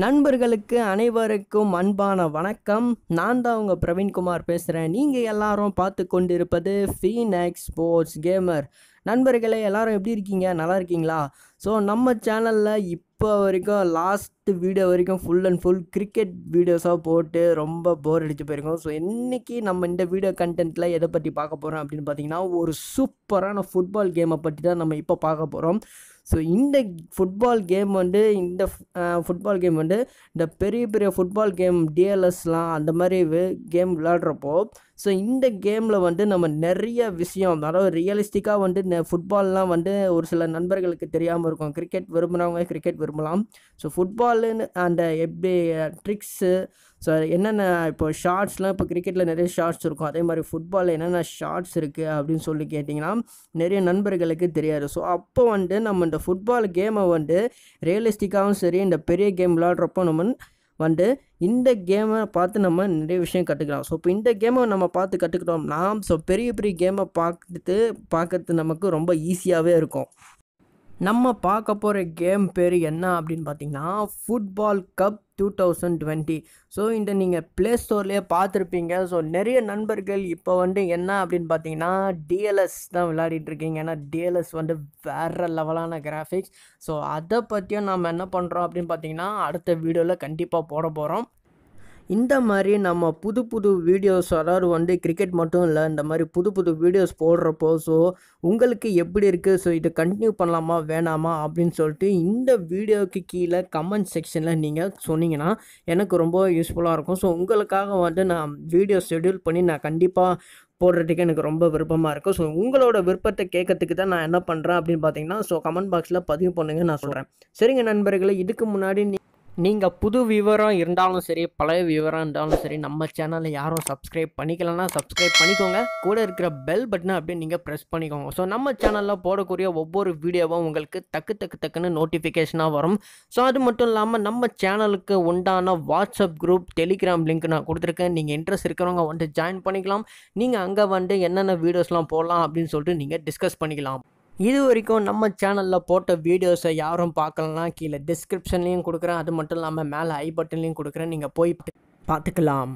நண்பர்களுக்கு அனைவருக்கும் அன்பான வணக்கம் நான் தான் உங்கள் பிரவீன்குமார் பேசுகிறேன் நீங்கள் எல்லாரும் பார்த்து கொண்டிருப்பது ஃபீனெக்ஸ் ஸ்போர்ட்ஸ் கேமர் நண்பர்களே எல்லாரும் எப்படி இருக்கீங்க நல்லா இருக்கீங்களா ஸோ நம்ம சேனலில் இப்போ வரைக்கும் லாஸ்ட் வீடியோ வரைக்கும் ஃபுல் அண்ட் ஃபுல் கிரிக்கெட் வீடியோஸாக போட்டு ரொம்ப போர் அடித்து போயிருக்கோம் ஸோ இன்றைக்கி நம்ம இந்த வீடியோ கண்டென்ட்டில் எதை பற்றி பார்க்க போகிறோம் அப்படின்னு பார்த்தீங்கன்னா ஒரு சூப்பரான ஃபுட்பால் கேமை பற்றி தான் நம்ம இப்போ பார்க்க போகிறோம் ஸோ இந்த ஃபுட்பால் கேம் வந்து இந்த ஃபுட்பால் கேம் வந்து இந்த பெரிய பெரிய ஃபுட்பால் கேம் டிஎல்எஸ்லாம் அந்த மாதிரி கேம் விளாட்றப்போ ஸோ இந்த கேமில் வந்து நம்ம நிறைய விஷயம் அதாவது ரியலிஸ்டிக்காக வந்து ஃபுட்பால்லாம் வந்து ஒரு சில நண்பர்களுக்கு தெரியாமல் இருக்கும் கிரிக்கெட் விரும்புகிறவங்க கிரிக்கெட் விரும்பலாம் ஸோ ஃபுட்பாலுன்னு அந்த எப்படி ட்ரிக்ஸு ஸோ என்னென்ன இப்போ ஷார்ட்ஸ்லாம் இப்போ கிரிக்கெட்டில் நிறைய ஷார்ட்ஸ் இருக்கும் அதே மாதிரி ஃபுட்பாலில் என்னென்ன ஷார்ட்ஸ் இருக்குது அப்படின்னு சொல்லி கேட்டிங்கன்னா நிறைய நண்பர்களுக்கு தெரியாது ஸோ அப்போ வந்து நம்ம இந்த ஃபுட்பால் கேமை வந்து ரியலிஸ்டிக்காகவும் சரி இந்த பெரிய கேம் விளாட்றப்போ நம்ம வந்து இந்த கேமை பார்த்து நம்ம நிறைய விஷயம் கற்றுக்கலாம் ஸோ இப்போ இந்த கேமை நம்ம பார்த்து கற்றுக்கிட்டோம்னா ஸோ பெரிய பெரிய கேமை பார்த்துட்டு பார்க்கறது நமக்கு ரொம்ப ஈஸியாகவே இருக்கும் நம்ம பார்க்க போகிற கேம் பேர் என்ன அப்படின்னு பார்த்தீங்கன்னா football cup two thousand twenty so இந்த நீங்கள் ப்ளே ஸ்டோர்லேயே பார்த்துருப்பீங்க ஸோ நிறைய நண்பர்கள் இப்போ வந்து என்ன அப்படின்னு பார்த்தீங்கன்னா டிஎல்எஸ் தான் விளையாடிட்டு இருக்கீங்க ஏன்னா டிஎல்எஸ் வந்து வேறு லெவலான கிராஃபிக்ஸ் ஸோ அதை பற்றியும் நம்ம என்ன பண்ணுறோம் அப்படின்னு பார்த்தீங்கன்னா அடுத்த வீடியோவில் கண்டிப்பாக போட போகிறோம் இந்த மாதிரி நம்ம புது புது வீடியோஸ் அதாவது வந்து கிரிக்கெட் மட்டும் இல்லை இந்த மாதிரி புது புது வீடியோஸ் போடுறப்போ ஸோ உங்களுக்கு எப்படி இருக்குது ஸோ இதை கண்டினியூ பண்ணலாமா வேணாமா அப்படின்னு சொல்லிட்டு இந்த வீடியோவுக்கு கீழே கமெண்ட் செக்ஷனில் நீங்கள் சொன்னீங்கன்னா எனக்கு ரொம்ப யூஸ்ஃபுல்லாக இருக்கும் ஸோ உங்களுக்காக வந்து நான் வீடியோ ஷெடியூல் பண்ணி நான் கண்டிப்பாக போடுறதுக்கு எனக்கு ரொம்ப விருப்பமாக இருக்கும் ஸோ உங்களோட விருப்பத்தை கேட்கறதுக்கு தான் நான் என்ன பண்ணுறேன் அப்படின்னு பார்த்தீங்கன்னா ஸோ கமெண்ட் பாக்ஸில் பதிவு பண்ணுங்கன்னு நான் சொல்கிறேன் சரிங்க நண்பர்களே இதுக்கு முன்னாடி நீங்கள் புது விவரம் இருந்தாலும் சரி பழைய விவரம் இருந்தாலும் சரி நம்ம சேனலை யாரும் சப்ஸ்கிரைப் பண்ணிக்கலன்னா சப்ஸ்கிரைப் பண்ணிக்கோங்க கூட இருக்கிற பெல் பட்டனை அப்படியே நீங்கள் ப்ரெஸ் பண்ணிக்கோங்க ஸோ நம்ம சேனலில் போடக்கூடிய ஒவ்வொரு வீடியோவும் உங்களுக்கு தக்கு தக்கு தக்குன்னு நோட்டிஃபிகேஷனாக வரும் ஸோ அது மட்டும் இல்லாமல் நம்ம சேனலுக்கு உண்டான வாட்ஸ்அப் குரூப் டெலிகிராம் லிங்க் நான் கொடுத்துருக்கேன் நீங்கள் இன்ட்ரெஸ்ட் இருக்கிறவங்க வந்துட்டு ஜாயின் பண்ணிக்கலாம் நீங்கள் அங்கே வந்து என்னென்ன வீடியோஸ்லாம் போடலாம் அப்படின்னு சொல்லிட்டு நீங்கள் டிஸ்கஸ் பண்ணிக்கலாம் இது வரைக்கும் நம்ம சேனலில் போட்ட வீடியோஸை யாரும் பார்க்கலன்னா கீழே டிஸ்கிரிப்ஷன்லேயும் கொடுக்குறேன் அது மட்டும் இல்லாமல் மேலே ஐ பட்டன்லேயும் கொடுக்குறேன் நீங்கள் போய் பார்த்துக்கலாம்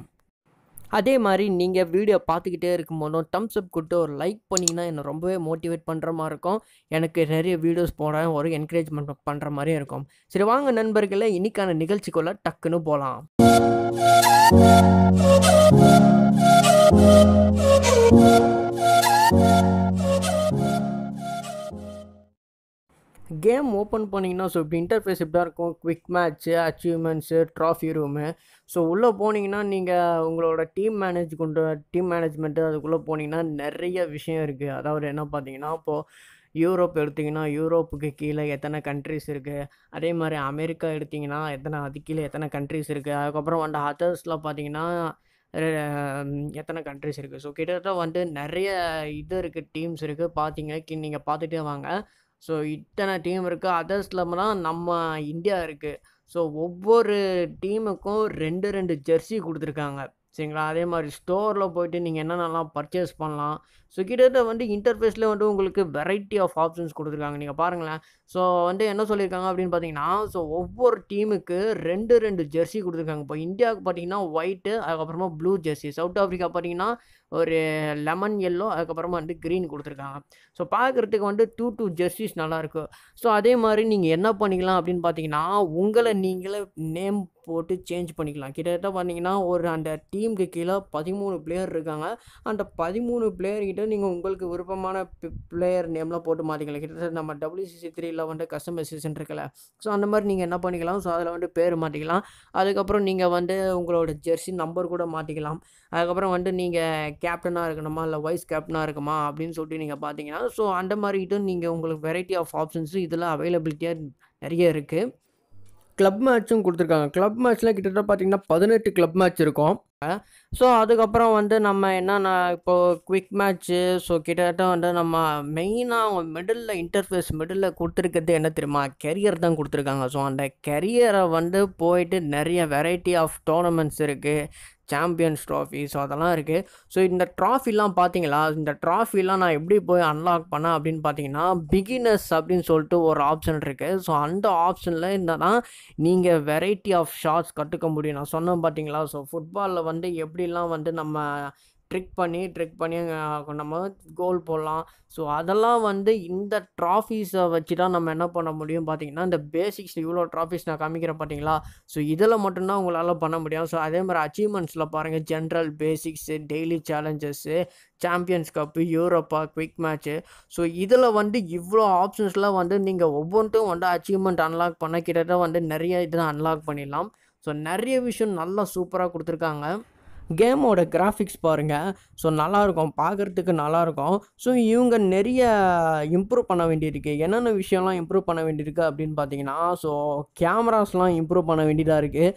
அதே மாதிரி நீங்கள் வீடியோ பார்த்துக்கிட்டே இருக்கும்போதும் தம்ஸ் அப் கொடுத்து ஒரு லைக் பண்ணிங்கன்னா என்னை ரொம்பவே மோட்டிவேட் பண்ணுற மாதிரி இருக்கும் எனக்கு நிறைய வீடியோஸ் போட ஒரு என்கரேஜ்மெண்ட் பண்ணுற மாதிரியும் இருக்கும் சரி வாங்க நண்பர்களே இன்னைக்கான நிகழ்ச்சிக்குள்ளே டக்குன்னு போகலாம் Thank you. கேம் ஓப்பன் பண்ணிங்கன்னா ஸோ இப்படி இன்டர்ஃபேஸ் இப்படி இருக்கும் quick match achievements trophy room so உள்ளே போனீங்கன்னா நீங்கள் உங்களோட டீம் மேனேஜ் கொண்டு டீம் மேனேஜ்மெண்ட்டு அதுக்குள்ளே போனீங்கன்னா நிறைய விஷயம் இருக்குது அதாவது என்ன பார்த்தீங்கன்னா இப்போது யூரோப் எடுத்திங்கன்னா யூரோப்புக்கு கீழே எத்தனை கண்ட்ரிஸ் இருக்குது அதே மாதிரி அமெரிக்கா எடுத்திங்கன்னா எத்தனை அது கீழே எத்தனை கண்ட்ரிஸ் இருக்குது அதுக்கப்புறம் வந்து அதர்ஸில் பார்த்தீங்கன்னா எத்தனை கண்ட்ரிஸ் இருக்குது ஸோ கிட்டத்தட்ட வந்து நிறைய இது இருக்குது டீம்ஸ் இருக்குது பார்த்தீங்க நீங்கள் பார்த்துட்டே வாங்க ஸோ இத்தனை டீம் இருக்குது அதர்ஸ் இல்லாமல்தான் நம்ம இந்தியா இருக்குது ஸோ ஒவ்வொரு டீமுக்கும் ரெண்டு ரெண்டு ஜெர்சி கொடுத்துருக்காங்க சரிங்களா அதே மாதிரி ஸ்டோரில் போயிட்டு நீங்கள் என்னென்னலாம் பர்ச்சேஸ் பண்ணலாம் ஸோ கிட்டத்தட்ட வந்து இன்டர்ஃபேஸில் வந்து உங்களுக்கு வெரைட்டி ஆஃப் ஆப்ஷன்ஸ் கொடுத்துருக்காங்க நீங்கள் பாருங்களேன் ஸோ வந்து என்ன சொல்லியிருக்காங்க அப்படின்னு பார்த்தீங்கன்னா ஸோ ஒவ்வொரு டீமுக்கு ரெண்டு ரெண்டு ஜெர்சி கொடுத்துருக்காங்க இப்போ இந்தியாவுக்கு பார்த்தீங்கன்னா ஒயிட்டு அதுக்கப்புறமா ப்ளூ ஜெர்சி சவுத் ஆஃப்ரிக்கா பார்த்தீங்கன்னா ஒரு லெமன் எல்லோ அதுக்கப்புறமா வந்து க்ரீன் கொடுத்துருக்காங்க ஸோ பார்க்குறதுக்கு வந்து டூ டூ ஜெர்சிஸ் நல்லாயிருக்கும் ஸோ அதே மாதிரி நீங்கள் என்ன பண்ணிக்கலாம் அப்படின்னு பார்த்தீங்கன்னா உங்களை நீங்களே நேம் போட்டு சேஞ்ச் பண்ணிக்கலாம் கிட்டத்தட்ட பார்த்தீங்கன்னா ஒரு அந்த டீமுக்கு கீழே பதிமூணு பிளேயர் இருக்காங்க அந்த பதிமூணு பிளேயர்கிட்ட நீங்கள் உங்களுக்கு விருப்பமான பிளேயர் நேம்லாம் போட்டு மாற்றிக்கலாம் கிட்டத்தட்ட நம்ம டபிள்யூசிசி த்ரீயில் வந்து கஸ்டமைசேஷன் இருக்கல ஸோ அந்த மாதிரி நீங்கள் என்ன பண்ணிக்கலாம் ஸோ அதில் வந்து பேர் மாற்றிக்கலாம் அதுக்கப்புறம் நீங்கள் வந்து உங்களோட ஜெர்சி நம்பர் கூட மாற்றிக்கலாம் அதுக்கப்புறம் வந்து நீங்கள் கேப்டனாக இருக்கணுமா இல்லை வைஸ் கேப்டனாக இருக்குமா அப்படின்னு சொல்லிட்டு நீங்கள் பார்த்தீங்கன்னா ஸோ அந்த மாதிரி இதுவும் நீங்கள் உங்களுக்கு வெரைட்டி ஆஃப் ஆப்ஷன்ஸும் இதில் அவைலபிலிட்டியாக நிறைய இருக்குது கிளப் மேட்ச்சும் கொடுத்துருக்காங்க கிளப் மேட்ச்லாம் கிட்டத்தட்ட பார்த்தீங்கன்னா பதினெட்டு கிளப் மேட்ச் இருக்கும் ஸோ அதுக்கப்புறம் வந்து நம்ம என்னென்னா இப்போது குவிக் மேட்ச்சு ஸோ கிட்டத்தட்ட வந்து நம்ம மெயினாக அவங்க மிடில் இன்டர்ஃபேஸ் மிடில் கொடுத்துருக்கிறது என்ன தெரியுமா கெரியர் தான் கொடுத்துருக்காங்க ஸோ அந்த கெரியரை வந்து போயிட்டு நிறைய வெரைட்டி ஆஃப் டோர்னமெண்ட்ஸ் இருக்குது சாம்பியன்ஸ் ட்ராஃபி ஸோ அதெல்லாம் இருக்குது ஸோ இந்த ட்ராஃபிலாம் பார்த்தீங்களா இந்த ட்ராஃபிலாம் நான் எப்படி போய் அன்லாக் பண்ணேன் அப்படின்னு பார்த்தீங்கன்னா பிகினர்ஸ் அப்படின்னு சொல்லிட்டு ஒரு ஆப்ஷன் இருக்குது ஸோ அந்த ஆப்ஷனில் இருந்தால் தான் நீங்கள் வெரைட்டி ஆஃப் ஷார்ட்ஸ் கற்றுக்க முடியும் நான் சொன்னேன் பார்த்தீங்களா ஸோ ஃபுட்பாலில் வந்து எப்படிலாம் வந்து நம்ம ட்ரிக் பண்ணி ட்ரிக் பண்ணி நம்ம கோல் போடலாம் ஸோ அதெல்லாம் வந்து இந்த ட்ராஃபீஸை வச்சு தான் நம்ம என்ன பண்ண முடியும் பார்த்தீங்கன்னா இந்த பேசிக்ஸ் இவ்வளோ ட்ராஃபீஸ் நான் காமிக்கிறேன் பார்த்தீங்களா ஸோ இதில் மட்டும்தான் உங்களால் பண்ண முடியும் ஸோ அதே மாதிரி அச்சீவ்மெண்ட்ஸில் பாருங்கள் general basics daily challenges champions cup Europa quick match so இதில் வந்து இவ்வளோ ஆப்ஷன்ஸ்லாம் வந்து நீங்கள் ஒவ்வொன்றும் வந்து அச்சீவ்மெண்ட் அன்லாக் பண்ண கிட்டத்தட்ட வந்து நிறைய இதை அன்லாக் பண்ணிடலாம் ஸோ நிறைய விஷயம் நல்லா சூப்பராக கொடுத்துருக்காங்க கேமோட கிராஃபிக்ஸ் பாருங்கள் ஸோ நல்லாயிருக்கும் பார்க்குறதுக்கு நல்லாயிருக்கும் ஸோ இவங்க நிறைய இம்ப்ரூவ் பண்ண வேண்டியிருக்கு என்னென்ன விஷயம்லாம் இம்ப்ரூவ் பண்ண வேண்டியிருக்கு அப்படின்னு பார்த்தீங்கன்னா ஸோ கேமராஸ்லாம் இம்ப்ரூவ் பண்ண வேண்டியதாக இருக்குது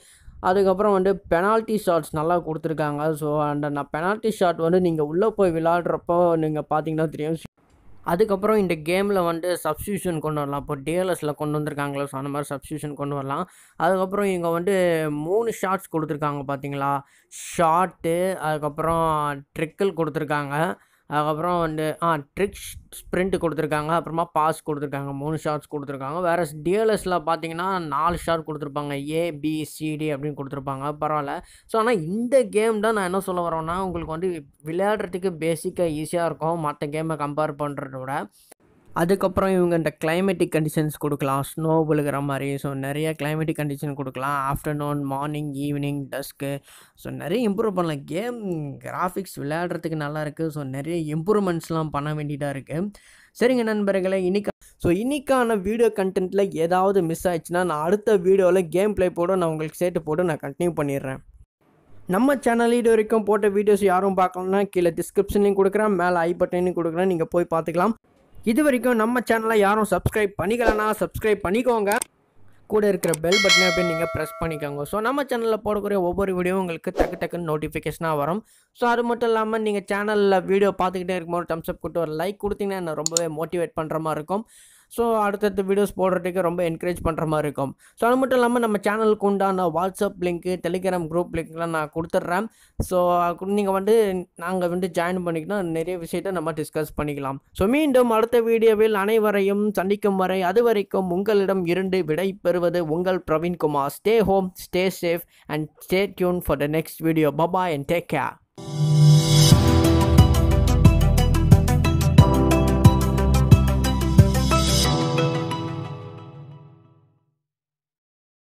அதுக்கப்புறம் வந்து பெனால்ட்டி ஷாட்ஸ் நல்லா கொடுத்துருக்காங்க ஸோ அந்த நான் பெனால்ட்டி ஷாட் வந்து நீங்கள் உள்ளே போய் விளாட்றப்போ நீங்கள் பார்த்தீங்கன்னா தெரியும் அதுக்கப்புறம் இந்த கேமில் வந்து சப்ஸ்டியூஷன் கொண்டு வரலாம் இப்போ டிஎல்எஸில் கொண்டு வந்திருக்காங்களோ ஸோ அந்த மாதிரி சப்ஸ்டியூஷன் கொண்டு வரலாம் அதுக்கப்புறம் இவங்க வந்து மூணு ஷார்ட்ஸ் கொடுத்துருக்காங்க பார்த்தீங்களா ஷார்ட்டு அதுக்கப்புறம் ட்ரிக்கிள் கொடுத்துருக்காங்க அதுக்கப்புறம் வந்து ஆ ட்ரிக்ஸ் ஸ்ப்ரிண்ட்டு கொடுத்துருக்காங்க அப்புறமா பாஸ் கொடுத்துருக்காங்க மூணு ஷார்ட்ஸ் கொடுத்துருக்காங்க வேறு டிஎல்எஸில் பார்த்தீங்கன்னா நாலு ஷார்ட் கொடுத்துருப்பாங்க ஏபிசிடி அப்படின்னு கொடுத்துருப்பாங்க பரவாயில்ல ஸோ ஆனால் இந்த கேம் தான் நான் என்ன சொல்ல வரோன்னா உங்களுக்கு வந்து விளையாடுறதுக்கு பேசிக்காக ஈஸியாக இருக்கும் மற்ற கேமை கம்பேர் பண்ணுறத விட அதுக்கப்புறம் இவங்க இந்த கிளைமேட்டிக் கண்டிஷன்ஸ் கொடுக்கலாம் ஸ்னோ விழுகிற மாதிரி ஸோ நிறைய கிளைமேட்டிக் கண்டிஷன் கொடுக்கலாம் afternoon morning evening dusk so நிறைய இம்ப்ரூவ் பண்ணலாம் கேம் கிராஃபிக்ஸ் விளையாடுறதுக்கு நல்லா இருக்குது ஸோ நிறைய இம்ப்ரூவ்மெண்ட்ஸ்லாம் பண்ண வேண்டியதாக இருக்குது சரிங்க நண்பர்களே இன்றைக்கி ஸோ இன்றைக்கான வீடியோ கண்டென்ட்டில் ஏதாவது மிஸ் ஆயிடுச்சுன்னா நான் அடுத்த வீடியோவில் கேம் ப்ளே போட நான் உங்களுக்கு சேர்த்து போட்டு நான் கண்டினியூ பண்ணிடுறேன் நம்ம சேனல் இது வரைக்கும் போட்ட வீடியோஸ் யாரும் பார்க்கணும்னா கீழே டிஸ்கிரிப்ஷன்லையும் கொடுக்குறேன் மேலே ஐ பட்டனையும் கொடுக்குறேன் நீங்கள் போய் பார்த்துக்கலாம் இது வரைக்கும் நம்ம சேனலை யாரும் சப்ஸ்கிரைப் பண்ணிக்கலனா சப்ஸ்கிரைப் பண்ணிக்கோங்க கூட இருக்கிற பெல் பட்டனை போய் நீங்கள் ப்ரெஸ் பண்ணிக்கோங்க ஸோ நம்ம சேனலில் போடக்கூடிய ஒவ்வொரு வீடியோ உங்களுக்கு டக்கு டக்குன்னு நோட்டிஃபிகேஷனாக வரும் ஸோ அது மட்டும் இல்லாமல் நீங்கள் சேனலில் வீடியோ பார்த்துக்கிட்டே இருக்கும்போது டம்ஸ்அப் கொடுத்து ஒரு லைக் கொடுத்தீங்கன்னா என்ன ரொம்பவே மோட்டிவேட் பண்ணுற மாதிரி இருக்கும் ஸோ அடுத்தடுத்த வீடியோஸ் போடுறதுக்கு ரொம்ப என்கரேஜ் பண்ணுற மாதிரி இருக்கும் ஸோ அது மட்டும் இல்லாமல் நம்ம சேனலுக்கு உண்டான வாட்ஸ்அப் லிங்க்கு டெலிகிராம் குரூப் லிங்க்லாம் நான் கொடுத்துட்றேன் ஸோ நீங்கள் வந்து நாங்கள் வந்து ஜாயின் பண்ணிக்கலாம் நிறைய விஷயத்தை நம்ம டிஸ்கஸ் பண்ணிக்கலாம் ஸோ மீண்டும் அடுத்த வீடியோவில் அனைவரையும் சந்திக்கும் வரை அது வரைக்கும் உங்களிடம் இருந்து விடை பெறுவது உங்கள் Praveenkumar stay home stay safe and stay tuned for the next video bye bye and take care